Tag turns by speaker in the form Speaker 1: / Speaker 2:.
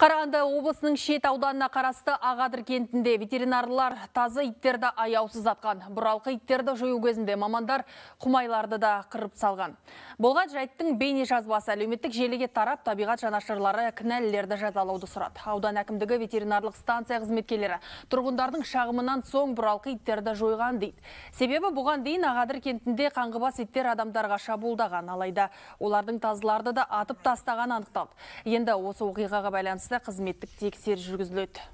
Speaker 1: Қарағанды облысының шет ауданына қарасты Ағадыр кентінде ветеринарлар тазы иттерді аяусыз атқан. Бұралқы иттерді жою кезінде мамандар құмайларды да қырып салған. Болған жайттың бейне жазбасы әлеуметтік желіге тарап табиғат жанашырлары кінәлілерді жазалауды сұрады. Аудан әкімдігі ветеринарлық станция қызметкерлері тұрғындардың шағымынан соң бұралқы иттерді жойған дейді. Себебі бұған дейін Ағадыр кентінде қаңғыбас иттер адамдарға шабуылдаған, алайда олардың тазыларды да атып тастаған анықталды. Енді осы оқиғаға байланысты қызметтік тексер жүргізіледі